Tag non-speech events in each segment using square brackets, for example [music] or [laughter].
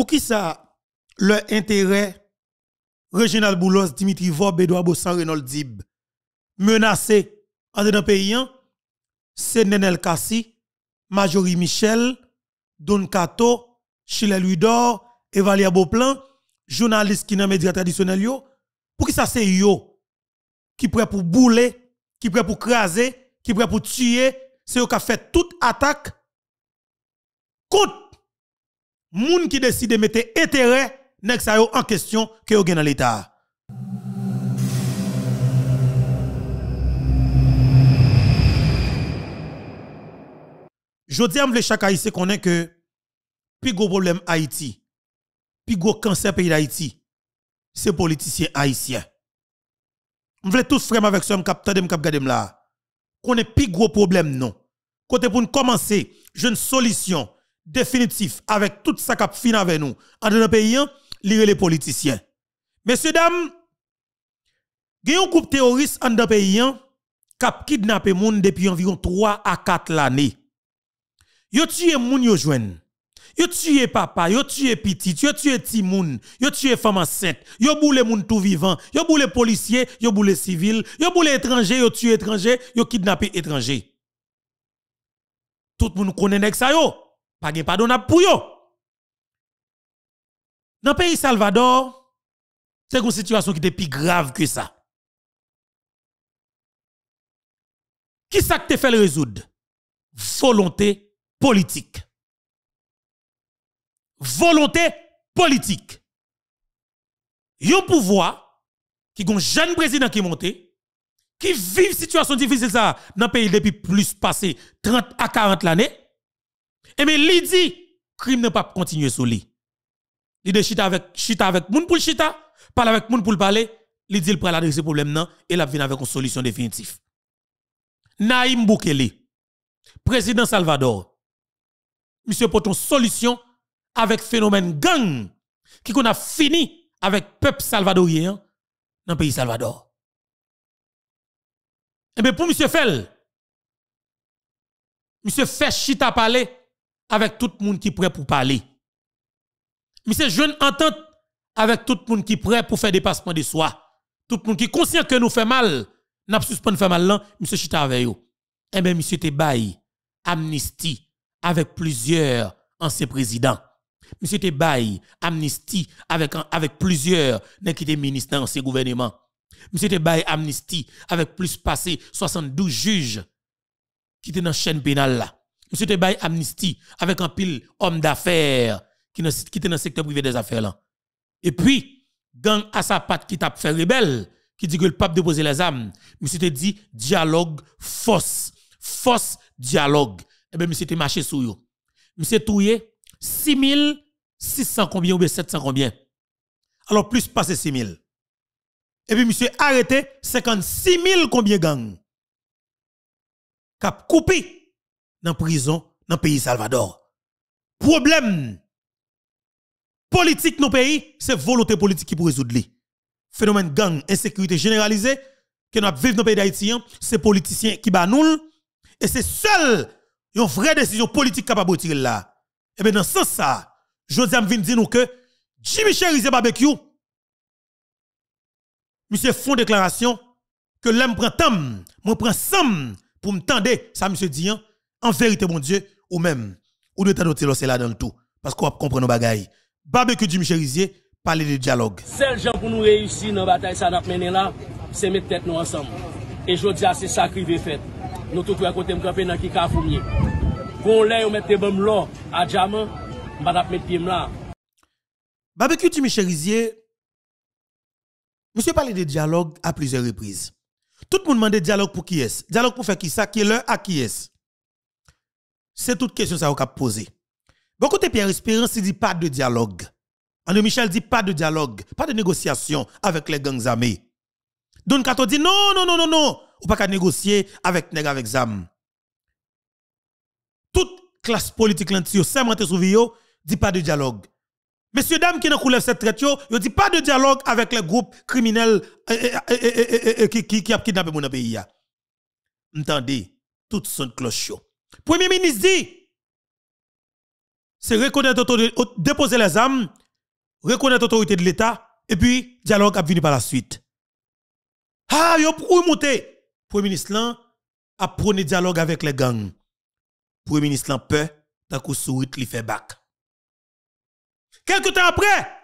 Pour qui ça, leur intérêt, Régional Boulos, Dimitri Vob, Edouard Bossan, Renold Dib, menacé en dedans pays, hein? c'est Nenel Kassi, Majorie Michel, Don Kato, Chile Luidor, Evalia Boplan, journalistes qui dans de médias traditionnels, pour qui ça c'est eux qui prêt pour bouler, qui prêt pour craser, qui prêt pour tuer, c'est eux qui fait toute attaque contre moun qui décide de mettre intérêt nèg en question que yo dans l'état Jodi am vle chaque haïtien konnen que plus gros problème Haïti, plus gros cancer pays d'Haïti, c'est politicien haïtien. M'vle tous frem avec ce m'kap tande m'kap gade là. Qu'on est plus gros problème non. Côté pour nous commencer, j'ai solution définitif avec tout ça qui fini avec nous en dans pays lire les politiciens messieurs dames il y a un groupe terroriste en dans pays qui a kidnappé gens depuis environ 3 à 4 l'année yo tué gens, yo joine yo tué papa yo tué petit yo tué petit moun yo tué femme enceinte yo boule moun tout vivant yo boule policier yo boule civil yo boule étranger yo tué étranger yo kidnappé étrangers. tout le monde connaît ça yo pas de pardon pour yo. Dans le pays Salvador, c'est une situation qui est plus grave que ça. Qui ça te fait le résoudre? Volonté politique. Volonté politique. Un pouvoir qui un jeune président qui monté, qui vit une situation difficile ça dans le pays depuis plus passé 30 à 40 l'année et eh bien, lui dit, crime ne peut pas continuer sur lui. Il de chita avec chita avec moun pour chita, parle avec moun pour parler, il dit il prend l'adresse problème nan et la vient avec une solution définitive. Naïm Boukeli, président Salvador. Monsieur pour ton solution avec phénomène gang qui qu'on a fini avec peuple salvadorien dans le pays Salvador. Et eh bien pour monsieur Fell, monsieur fait chita parler avec tout le monde qui est prêt pour parler. Mais c'est jeune entente avec tout le monde qui est prêt pour faire dépassement de soi. Tout le monde qui est conscient que nous fait mal, n'a suspendu faire mal là, monsieur chita avec vous. Eh bien, monsieur te amnistie avec plusieurs anciens présidents. Monsieur te amnistie avec, avec plusieurs qui ministres dans ces gouvernements. Monsieur te amnistie avec plus passé 72 juges qui étaient dans la chaîne pénale là. Monsieur te bail amnistie avec un pile homme d'affaires qui était dans le secteur privé des affaires là. Et puis, gang à sa patte qui tape fait rebelle, qui dit que le pape déposer les âmes. Monsieur te dit dialogue fausse. Fausse dialogue. Et eh bien, monsieur te marché sur yo. Monsieur touye 6600 combien ou 700 combien. Alors, plus passé 6000. Et puis, monsieur arrêté 56 000 combien gang. Cap coupé dans prison dans le pays Salvador. Problème politique dans le pays, c'est volonté politique qui peut résoudre. Phénomène gang, insécurité généralisée que nous vivons dans le pays d'Haïti, hein, c'est politiciens qui banoul et c'est seul une vraie décision politique capable de tirer là. Et bien dans ce sens ça, José vient dire nous que Jimmy Cherizier barbecue monsieur font déclaration que l'homme prend tant... moi prend tant... pour me tendre ça monsieur dit hein en vérité, mon Dieu, ou même, ou de t'adoter l'océan là dans tout. Parce qu'on va comprendre nos bagailles. Barbecue du Cherizier, parler de dialogue. Seul gens pour nous réussir dans la bataille ça nous mené là, c'est mettre tête nous ensemble. Et je dis c'est ça qui fait. Nous tous à côté de camper dans qui cafoumie. Qu'on l'a mettre bombe là à diamant, m'a mettre pied là. Barbecue du Cherizier, monsieur parler de dialogue à plusieurs reprises. Tout le monde demande dialogue pour qui est-ce Dialogue pour faire qui ça, qui est l'un à qui est-ce toutes toute question ça vous a posé. Bon côté Pierre Espérance, il dit pas de dialogue. André Michel dit pas de dialogue, pas de négociation avec les gangs armés. Don Kato dit non, non, non, non, non, ou pas qu'à négocier avec les avec zam. Toute classe politique l'antio, sermenté sous dit pas de dialogue. Messieurs, dames qui n'ont cette traite, yo, dit pas de dialogue avec les groupes criminels qui, eh, ont eh, eh, qui, qui kidnappé mon pays. Entendez, toutes son cloche Premier ministre dit, c'est reconnaître déposer les armes, reconnaître l'autorité de l'État, et puis dialogue a venu par la suite. Ah, yo pour monter. Premier ministre là a prôné dialogue avec les gangs. Premier ministre là peur, tant que sourit li fait bac. Quelque temps après,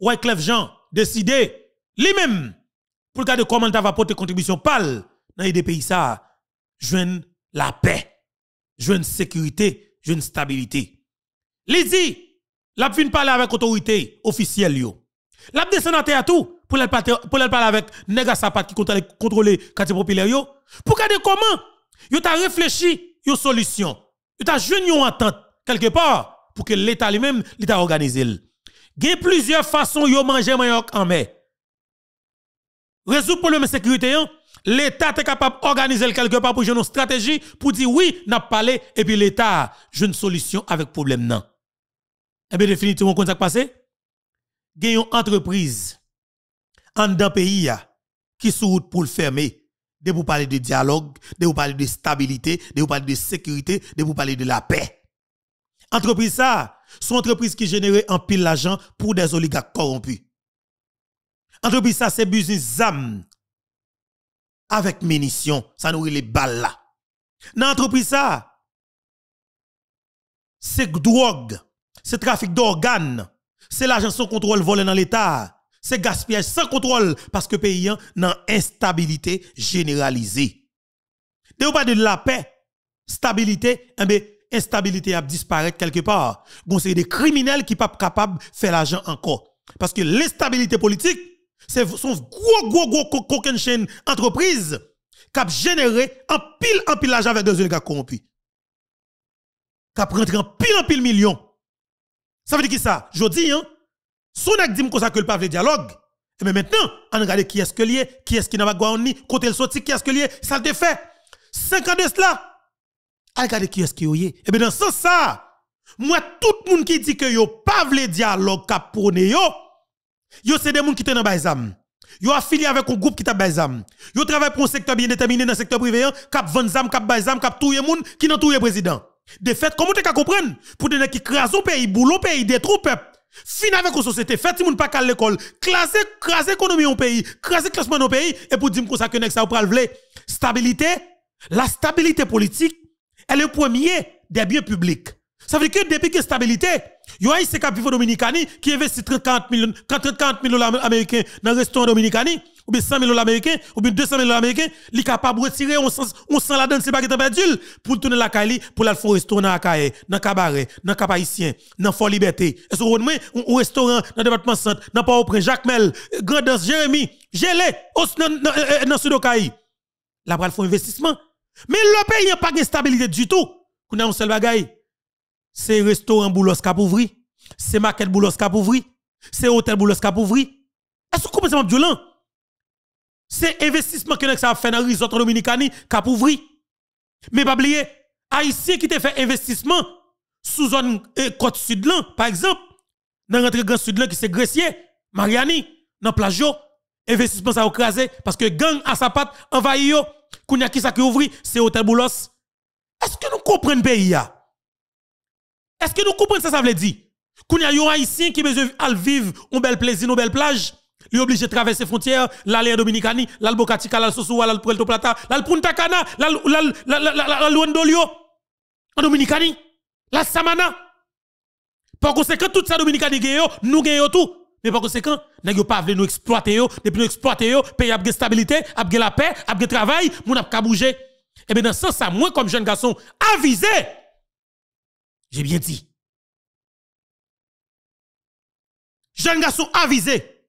Wyclef Jean décide lui-même pour le cas de comment il va porter contribution pâle dans les pays ça, Jeune la paix une sécurité, une stabilité. Li l'a fin parler avec autorité officielle yo. L'a descendre à tout pour la parler avec nega sapat qui le quartier populaire yo pour garder comment yo t'a réfléchi une solution. Yo t'a joué une entente quelque part pour que l'état lui-même l'état organisé. Il y a plusieurs façons yo manger Mayoc en mai. Résoudre le problème de sécurité, l'État est capable d'organiser quelque part pour jouer une stratégie pour dire oui, n'a parlé, et puis l'État joue une solution avec problème. Non. Et eh bien, définitivement, qu'on s'est passé? Gagne une entreprise en d'un pays qui sont route pour le fermer. De vous parler de dialogue, de vous parler de stabilité, de vous parler de sécurité, de vous parler de la paix. Entreprise ça, son entreprise qui générait un pile d'argent pour des oligarques corrompus. Entreprise ça, c'est business ZAM avec munitions, ça nourrit les balles là. Dans l'entreprise ça, c'est drogue, c'est trafic d'organes, c'est l'argent sans contrôle volé dans l'État, c'est gaspillage sans contrôle parce que pays dans instabilité généralisée. De ou pas de la paix, stabilité, eh instabilité a disparaître quelque part. c'est des criminels qui pas capables de faire l'argent encore. Parce que l'instabilité politique, c'est son gros, gros, gros coquin chaîne entreprise qui a généré un pile, en pile l'argent avec des ont corrompus. Qui a rentré en pile, en pile millions. Ça veut dire qui ça? Je dis, hein? Son dit que ça que le pavle dialogue. et Mais maintenant, on regarde qui est-ce que est, qui est-ce qui n'a pas gagné, côté le sorti, qui est-ce que est, ça le fait. Cinq ans de cela. On ah, regarde qui est-ce qui est. Et bien, dans ce sens, ça, moi, tout le monde qui dit que yo pas le dialogue cap yo, Yo, c'est des gens qui sont dans Baizam. Yo affilié avec un groupe qui t'a baizam. Yo travaille pour un secteur bien déterminé dans le secteur privé, hein. cap vanzam, cap baizam, cap touye moun qui touye président. De fait, comment tu ka comprendre pour des qui crasent pays, boulot pays, détruit peuple. Hein. Fin avec une société, fait moun pas qu'à l'école, classer crase économie au pays, crase classement au pays et pour dire que ça que ça pral Stabilité, la stabilité politique est le premier des biens publics. Ça veut dire que depuis que stabilité, il y a ici qui Dominicani qui investit 30 40 000 dollars américains dans le restaurant Dominicani, ou bien 100 000 dollars américains, ou bien 200 000 dollars américains, il est capable de retirer sent la donne, c'est pas qu'il pour tourner la Kali, pour aller faire restaurant à Kaye, dans Cabaret, dans Cap Haïtien, dans Fort Liberté. Est-ce que vous au restaurant, dans le département centre, dans port au Jacques Mel, Grandes, Jérémy, Gélé, dans euh, euh, Sud-Okaï. de Là, il un investissement. Mais le pays n'a pas de stabilité du tout. Qu'on a un seul bagaille c'est restaurant Boulos qui a c'est maquette Boulos qui a c'est hôtel Boulos qui a Est-ce que vous violent? C'est investissement que vous avez fait dans le resort dominicani qui a Mais pas oublier, Haïtien qui te fait investissement sous zone euh, côte sud par exemple, dans rentrée grand sud qui s'est grecée. Mariani, dans plage investissement ça écrasé parce que gang à sa patte envahi yo, qui ça qui ouvri, c'est hôtel Boulos. Est-ce que nous comprenons le pays est-ce que nous comprenons que ça veut dire? Quand il y a un haïtien qui besoin en vivre un bel plaisir, une belle plage, il est obligé de traverser les frontières, l'aller en Dominicani, l'aller Bocatica, l'aller Sosoua, l'aller Puerto Plata, l'aller Punta Cana, l'aller Luandolio, en Dominicani, la Samana. Par conséquent, tout ça Dominicani nous gagnons tout. Mais par conséquent, nous pas voulu nous exploiter, depuis nous exploiter, pays a stabilité, a la paix, le travail, nous n'a pas bougé. Et eh bien dans ce sens, moi comme jeune garçon, avisé, j'ai bien dit. Jeune garçon avisé.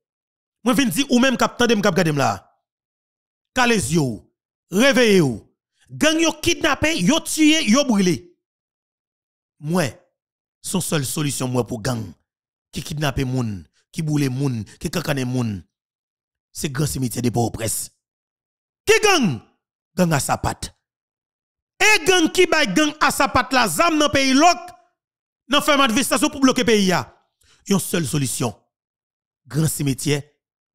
Moi, je dire, ou même capitaine, tandem cap là. Kalez yo, réveillez vous Gang yo kidnappé, yo tué, yo brûlé. Moi, son seule solution moi pour gang qui kidnappe moun, qui boule moun, qui kakane moun, c'est grand cimetière de port presse. Qui gang? Gang à sa patte. Et gang qui bay gang à sa patte la zam dans pays lok. Nan fèm pays pou bloke pays ya. Yon seule solution grand cimetière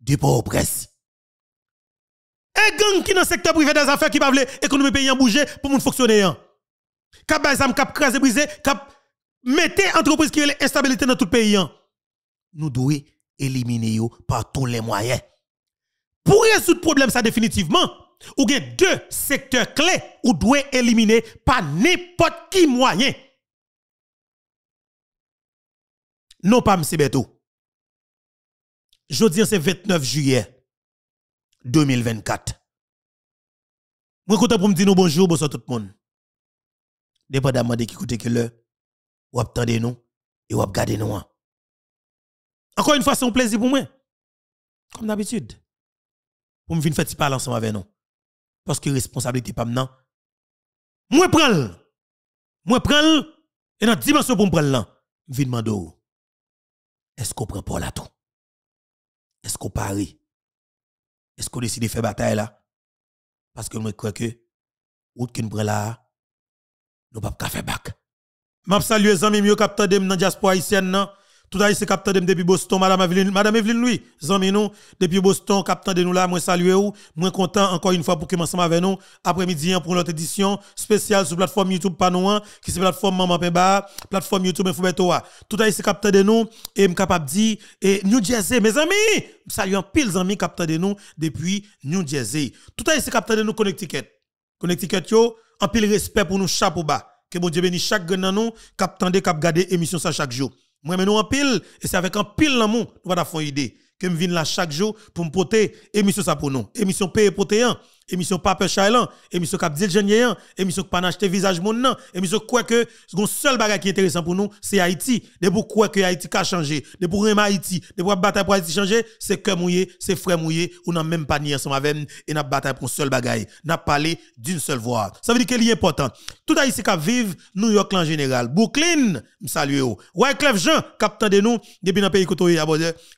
de pauvre presse et gang ki nan secteur privé des affaires qui pa vle économie peyi an bouje pou moun foksyone yan. Hein. Kap bay zam, kap krasé brisé, kap mette entreprise qui est instabilité dans tout pays pays, hein. nous devons éliminer yo par tous les moyens. Pour résoudre problème ça définitivement, ou bien deux secteurs clés ou doit éliminer par n'importe qui moyen. Non pas M. Beto. Jeudi, c'est 29 juillet 2024. Je suis pour me dire bonjour, bonsoir tout le monde. Dépendamment de qui écoute que l'heure, ou attendez nous et ou regardez nous. Hein. Encore une fois, c'est un plaisir pour moi. Comme d'habitude. Pour me venir faire parler ensemble avec nous. Parce que responsabilité pas maintenant. Moi prends Moi prends et dans dimension pour me prendre là. Je hein. viens est-ce qu'on prend Paul à tout? Est-ce qu'on parie? Est-ce qu'on décide de faire bataille là? Parce que je crois que, route qu'on prend là, nous ne pouvons pas faire bac. Je salue les amis qui ont capté dans la diaspora haïtienne. Tout à c'est capitaine de depuis Boston, Madame Evelyne, Madame Evelyne, lui, zami nous, depuis Boston, capitaine de nous là, moi salue ou, moi content encore une fois pour que ensemble avec nous, après-midi, hein, pour notre édition spéciale sur plateforme YouTube Panouan, hein, qui c'est plateforme Maman Peba, plateforme YouTube Infobetoa. Tout à c'est capitaine de nous, et capable de dire, et New Jersey, mes amis, salut en pile, amis, capitaine de nous, depuis New Jersey. Tout à c'est capitaine de nous, Connecticut. Connecticut, yo, en pile respect pour nous, chapeau bas. Que bon Dieu bénisse chaque gagnant nous, cap de cap garder émission ça chaque jour. Moi, nous en pile, et c'est avec un pile l'amour, nous va faire une idée. Que je viens là chaque jour pour me porter émission ça pour nous. Émission payée pour émission peu Chailan, émission Cap Dilgenien, émission pas acheter visage mon nom, émission quoi que le seul bagage qui est intéressant pour nous, c'est Haïti. De pour quoi que Haïti a changé, de pour rien Haïti, de pour bataille pour Haïti changer, c'est que mouillé, c'est frère mouillé, on n'a même pas nié ensemble avec et n'a bataille pour un seul bagage, n'a parlé d'une seule voix. Ça veut dire qu'il est important. Tout Haïti qui vive New York en général, Brooklyn, m'salue. Ouais, Clef Jean, capitaine de nous, depuis un pays côté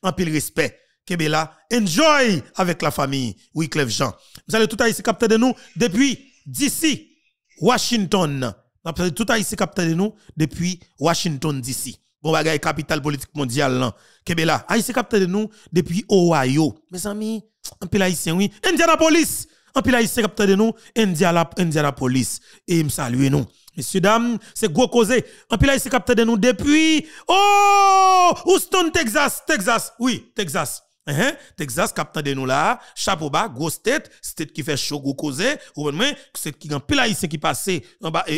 en pile respect. Kebela. Enjoy avec la famille. Oui, Clef Jean. Vous allez tout à ici capter de nous depuis DC Washington. Vous allez tout à ici capter de nous depuis Washington DC Bon bagaille capitale politique mondiale là. Kebela. ici capter de nous depuis Ohio. Mes amis, un peu haïtien oui. Indianapolis. peu là haïtien capter de nous, Indianapolis. Et me salue nous. Messieurs, dames, c'est gros Un peu là ici capté de nous depuis, oh, Houston, Texas, Texas, oui, Texas. Uh-huh. Texas, capitaine de nous là, chapeau bas, grosse tête, tête qui fait chaud, gros cause, ou même, c'est qui pile qui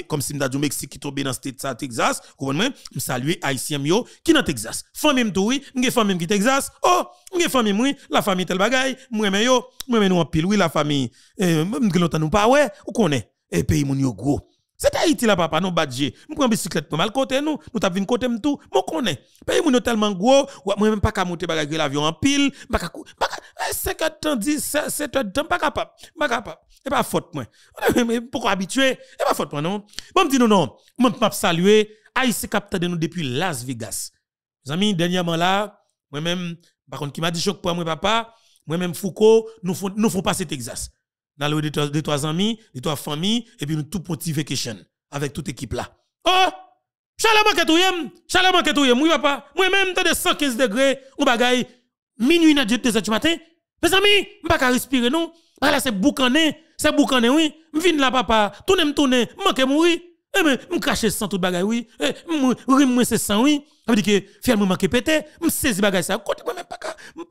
comme si m'da du Mexique qui tombe dans cette ça, Texas, ou même, m'salue haïtien yo, qui dans Texas. Famille m'tou oui, famille qui Texas, oh, une famille oui, la famille tel bagay, m'reme yo, m'reme nous en oui, la famille, euh, pas ouais, ou connaît, et eh, pays moun yo gros. C'est Haïti là, papa, non, badje. Nous prenons bicyclette pour mal côté nous, nous t'avons vu côté tout. Moi, connais. Pays mon tellement gros, moi même pas qu'à monter bagage l'avion en pile, pas qu'à 50 h 10, 7 heures temps, pas capable. Pas capable. Et pas faute, moi. [laughs] Pourquoi habitué? Et pas faute, moi, non. Bon, dis non, non. Moi, pas saluer. Haïti capte de nous depuis Las Vegas. Mes amis, dernièrement là, moi-même, par contre, qui m'a dit choc pour moi, papa, moi-même, Foucault, nous font, nous font passer Texas dans le de trois amis, de trois familles, et puis nous tout pour vacation avec toute équipe là. Oh! Chaleur manque tout yem, chaleur tout yem, oui papa, moi-même, t'as de 115 degrés, ou bagaille, minuit, n'a 2 heures du matin, mes amis, m'pas qu'à respirer, non? Ah là, c'est boucané, c'est boucané, oui, m'vin la papa, tout tourne, m'tourne, manque mourir. Eh bien, cache sans tout bagay, oui. Je eh, moi c'est sans, oui. Ça veut dire que, faire moi manquer pété, je saisis bagay ça. Côté moi même pas,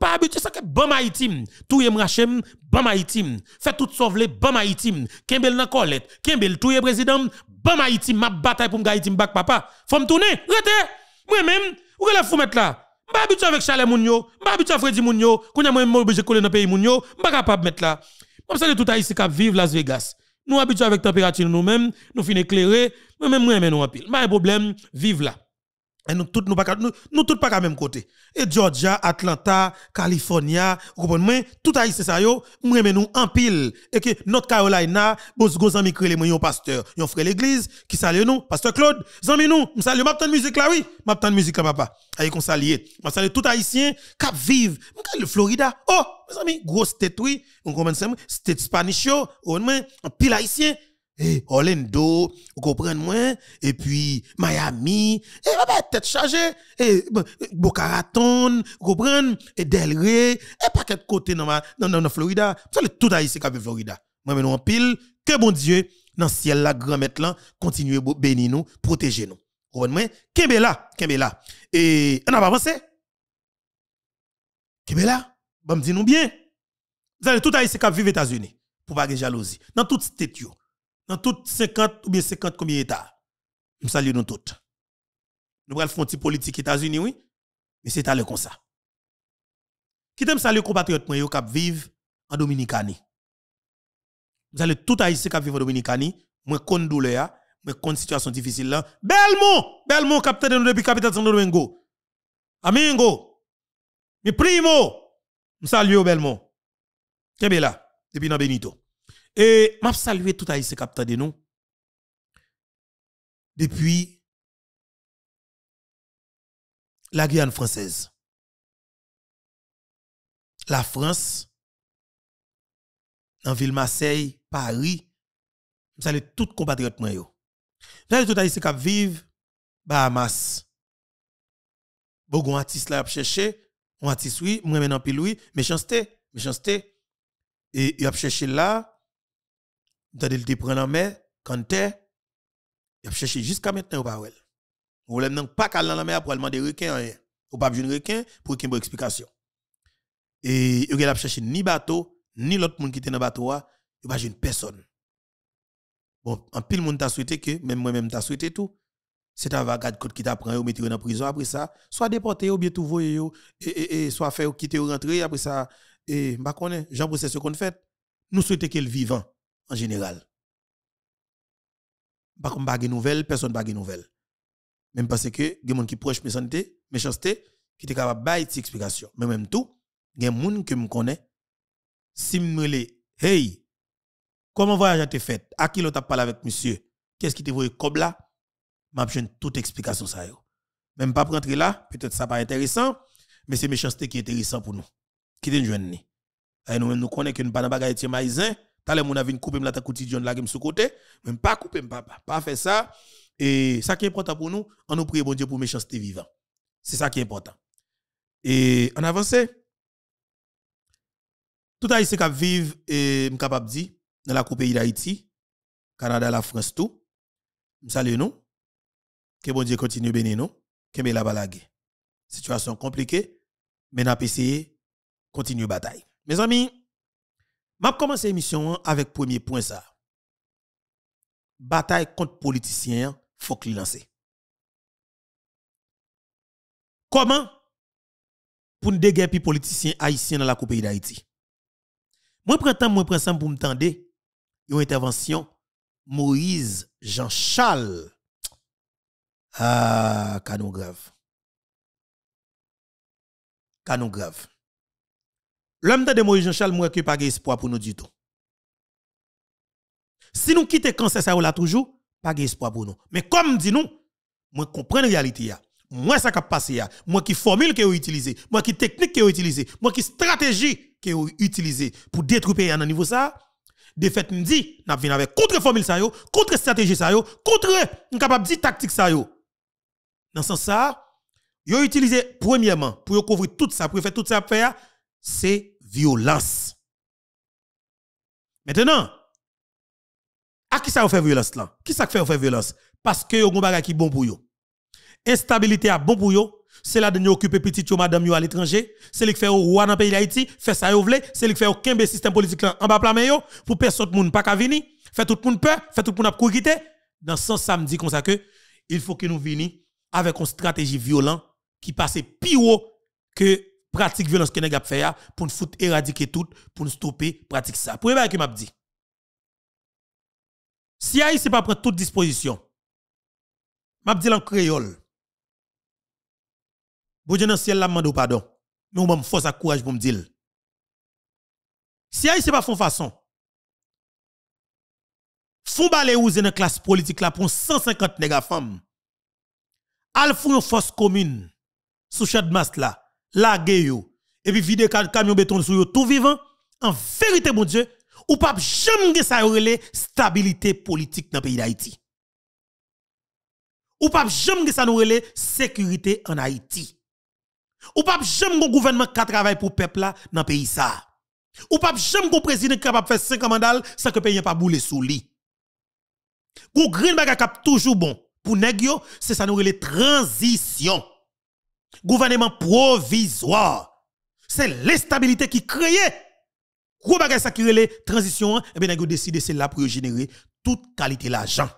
pas habitué, ça que bon maïtim. Tout est bon maïtim. Fait tout les bon maïtim. Kembel nan colette, Kembel tout est président, bon maïtim. Ma bataille pour m'gaïtim bak papa. Faut me tourner, rete. Moi-même, ou relève la mettre là? Je habitué avec Chalet Mounio, je suis habitué avec Freddy Mounio, quand moi suis obligé coller dans pays Mounio, je capable mettre là. Je salue tout Haïti qui vivre Las Vegas. Nous habituons avec température nous-mêmes, nous finissons éclairer, nous-mêmes nous aimons nous pile. Pas de problème, vive là. Et nous tous nous pas nous, nous tous pas même côté. Et Georgia, Atlanta, Californie, vous comprenez tout haïtien ça yo, nous nous en pile et que notre Carolina, bon gros amis crélé moi pasteur, Yon frère l'église qui salue nous, pasteur Claude, zami nous, nous salue de musique là oui, de musique là papa. Aïe qu'on salue. M'a salue tout haïtien cap vive. le Florida. Oh, mes amis, gros tête oui, on commence state Spanish yo, on pile haïtien et eh, Orlando, vous comprenez moi, et puis Miami, et eh, bah, tête chargée, et eh, Boca Raton, vous comprenez, et Delray et pas qu'à côté dans dans dans Florida, ça le tout haïtien qui Florida. Moi nous en pile, que bon Dieu dans ciel la grand maître là, continuez bénir nous, protéger nous. Vous comprenez moi, là, là. Et on a pas avancé. là, bon dit nous bien. Vous allez tout haïtien qui vivre aux États-Unis pour pas de jalousie dans toute tête dans toutes 50 ou bien 50 combien États. Nous salue nous toutes. Nous allons faire politique États-Unis, oui, mais c'est allé comme ça. Qui t'aime saluer compatriotes qui vivent en Dominicani? Nous allez tout haïtien qui vivent en Dominicani. moi connais douleur, moi connais situation difficile là. Belmont, Belmont capitaine de nous depuis de Santo Domingo. amingo. Mais primo, nous saluons Belmont. Qui est là depuis dans Benito? Et m'a salué tout haïtien capteur de nous. Depuis la Guyane française. La France, dans ville Marseille, Paris, m'a toutes tout compatriote yo. M'a salué tout haïtien cap vivre Bahamas. Bon artiste là a cherché, on artiste oui, moi maintenant pile oui, méchanceté, méchanceté et il a cherché là Tandis te prend en mer, quand t'es, il a cherché jusqu'à maintenant au ne Ou le pas qu'à la mer pour demander demander requin, ou pas besoin de requin pour qu'il y ait une explication. Et il a cherché ni bateau, ni l'autre monde qui était dans le bateau, il n'as pas une personne. Bon, en pile, monde t'a souhaité que, même moi-même t'a souhaité tout, c'est un vagabond qui t'a pris, ou mettre en prison après ça, soit déporté, ou bien tout voyé, et, soit fait, ou quitter, ou rentrer, après ça, et, bah, connaît, Jean-Baptiste, ce qu'on fait, nous souhaitons qu'il vivant. Hein en général. Pas comme bague nouvelle, personne de nouvelle. Même parce que, il y a des gens qui proche mes méchanceté, qui sont capables de faire explications. Mais même tout, il y a des gens qui me connaissent, si me hey, comment voyage a été fait? À qui l'on a parlé avec monsieur? Qu'est-ce qui te voit comme là? M'a toute explication ça Même pas pour entrer là, peut-être ça pas intéressant, mais c'est méchanceté qui est intéressant pour nous. Qui est jeune nous nous connaissons que nous pas dans de T'as les mon avis couper me la ta quotidien la qui sous côté, même pas couper papa, pas faire ça et ça qui est important pour nous, on nous prie bon Dieu pour méchanceté vivant. C'est ça qui est important. Et en avance, tout haïtien qui vivre et capable dire dans la coupe pays d'Haïti, Canada, la France tout. Salut nous. Que bon Dieu continue bénir nous. Que la balague. Situation compliquée, mais n'a pas essayé continuer bataille. Mes amis, m'a commencer l'émission avec le premier point ça. Bataille contre politiciens, il faut qu'il lance. Comment pour nous les politiciens haïtiens dans la coupe d'Haïti? Moi prends temps, moi temps pour me tendre une intervention Moïse Jean-Charles ah canon grave. Canon grave. L'homme de Moïse Jean-Charles, moi, qui pas espoir pour nous du tout. Si nous quittons cancer, ça là toujours, pas espoir pour nous. Mais comme dit nous, moi, comprends la réalité. Ya. Moi, ça qui passe, ya. moi qui formule que vous utilisez, moi qui technique que vous utilisez, moi qui stratégie que vous utilisée pour détruire un niveau ça. De fait, nous dit, nous venons avec contre-formule ça, yo, contre stratégie ça, contre, la tactique ça. Dans ce sens, ça, vous utilisez premièrement pour couvrir tout ça, pour faire tout ça, c'est violence. Maintenant, à qui ça fait violence là? Qui ça fait violence? Parce que yon bagay qui bon pour yo. Instabilité à bon pour yo. C'est là de occuper petit yo madame à l'étranger. C'est lui qui fait au roi dans pays d'Haïti. Fait ça C'est là qui fait au kembe système politique là en bas plan yo. Pour personne moun pas ka vini. Fait tout moun peur. Fait tout moun ap quitter. Dans ce sens, ça comme ça que il faut que nous venions avec une stratégie violente qui passe pire que pratique violence que nous avons fait pour nous éradiquer tout, pour nous stopper pratique ça. Pour bagage que m'a dit. Si Haïti pas prendre toute disposition, m'a dit en créole. vous Dieu dans ciel la mande pardon. Mais on m'a force à courage pour me dire. Si Haïti pas font façon, font balé ou dans classe politique là pour 150 nègres femmes. Al font une force commune sous de masque là la yo, et puis vide camion béton sur yo tout vivant, en vérité, mon Dieu, ou pas jamais ça relé stabilité politique dans pays d'Haïti. Ou pas jamais ça nous relé sécurité en Haïti. Ou pas jamais bon gouvernement qui travaille pour peuple là dans pays ça. Ou pas jamais bon président capable faire 5 mandats sans que pays pas boule sous lui. Gros green baga cap toujours bon pour nèg c'est ça nous relé transition gouvernement provisoire. C'est l'instabilité qui crée. Gros bagay ça qui relève transition, hein. et eh bien, décidé c'est là pour générer toute qualité l'argent.